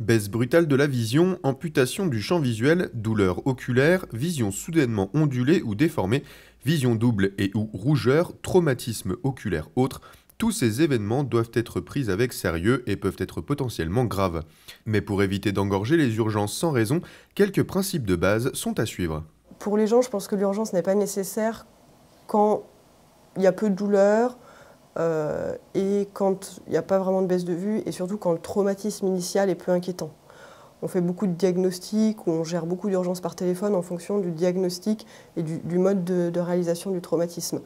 Baisse brutale de la vision, amputation du champ visuel, douleur oculaire, vision soudainement ondulée ou déformée, vision double et ou rougeur, traumatisme oculaire autre, tous ces événements doivent être pris avec sérieux et peuvent être potentiellement graves. Mais pour éviter d'engorger les urgences sans raison, quelques principes de base sont à suivre. Pour les gens, je pense que l'urgence n'est pas nécessaire quand il y a peu de douleur, euh, et quand il n'y a pas vraiment de baisse de vue, et surtout quand le traumatisme initial est peu inquiétant. On fait beaucoup de diagnostics, ou on gère beaucoup d'urgences par téléphone en fonction du diagnostic et du, mode de, réalisation du traumatisme.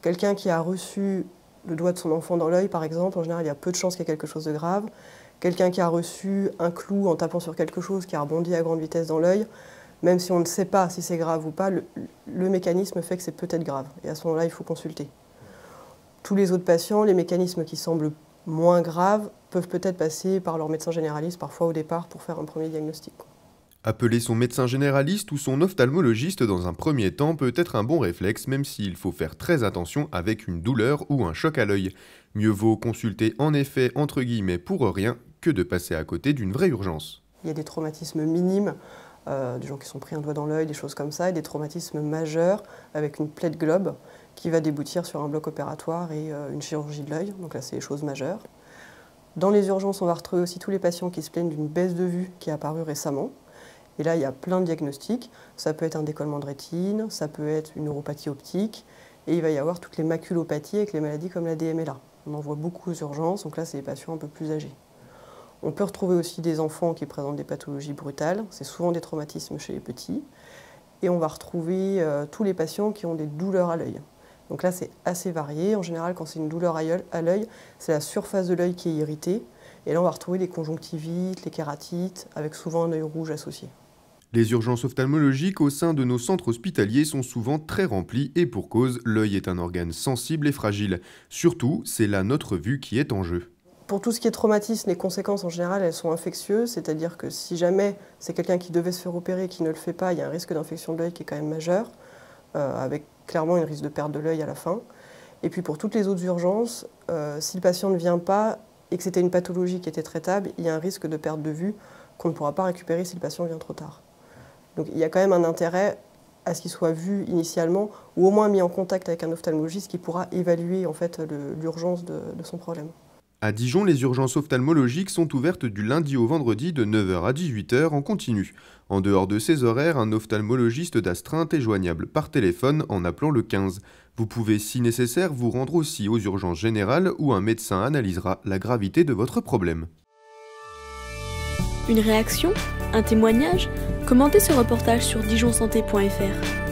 Quelqu'un qui a reçu le doigt de son enfant dans l'œil, par exemple, en général, il y a peu de chances qu'il y ait quelque chose de grave. Quelqu'un qui a reçu un clou en tapant sur quelque chose, qui a rebondi à grande vitesse dans l'œil, même si on ne sait pas si c'est grave ou pas, le mécanisme fait que c'est peut-être grave. Et à ce moment-là, il faut consulter. Tous les autres patients, les mécanismes qui semblent moins graves, peuvent peut-être passer par leur médecin généraliste parfois au départ pour faire un premier diagnostic. Appeler son médecin généraliste ou son ophtalmologiste dans un premier temps peut être un bon réflexe, même s'il faut faire très attention avec une douleur ou un choc à l'œil. Mieux vaut consulter en effet, entre guillemets, pour rien, que de passer à côté d'une vraie urgence. Il y a des traumatismes minimes, euh, des gens qui sont pris un doigt dans l'œil, des choses comme ça, et des traumatismes majeurs avec une plaie de globe qui va déboutir sur un bloc opératoire et euh, une chirurgie de l'œil. Donc là, c'est les choses majeures. Dans les urgences, on va retrouver aussi tous les patients qui se plaignent d'une baisse de vue qui est apparue récemment. Et là, il y a plein de diagnostics. Ça peut être un décollement de rétine, ça peut être une neuropathie optique, et il va y avoir toutes les maculopathies avec les maladies comme la DMLA. On en voit beaucoup aux urgences, donc là, c'est les patients un peu plus âgés. On peut retrouver aussi des enfants qui présentent des pathologies brutales, c'est souvent des traumatismes chez les petits. Et on va retrouver euh, tous les patients qui ont des douleurs à l'œil. Donc là, c'est assez varié. En général, quand c'est une douleur à l'œil, c'est la surface de l'œil qui est irritée. Et là, on va retrouver les conjonctivites, les kératites, avec souvent un œil rouge associé. Les urgences ophtalmologiques au sein de nos centres hospitaliers sont souvent très remplies et pour cause, l'œil est un organe sensible et fragile. Surtout, c'est là notre vue qui est en jeu. Pour tout ce qui est traumatisme, les conséquences en général, elles sont infectieuses, c'est-à-dire que si jamais c'est quelqu'un qui devait se faire opérer et qui ne le fait pas, il y a un risque d'infection de l'œil qui est quand même majeur, euh, avec clairement, il risque de perte de l'œil à la fin. Et puis pour toutes les autres urgences, euh, si le patient ne vient pas et que c'était une pathologie qui était traitable, il y a un risque de perte de vue qu'on ne pourra pas récupérer si le patient vient trop tard. Donc il y a quand même un intérêt à ce qu'il soit vu initialement ou au moins mis en contact avec un ophtalmologiste qui pourra évaluer en fait l'urgence de son problème. À Dijon, les urgences ophtalmologiques sont ouvertes du lundi au vendredi de 9h à 18h en continu. En dehors de ces horaires, un ophtalmologiste d'astreinte est joignable par téléphone en appelant le 15. Vous pouvez, si nécessaire, vous rendre aussi aux urgences générales où un médecin analysera la gravité de votre problème. Une réaction Un témoignage Commentez ce reportage sur dijonsanté.fr.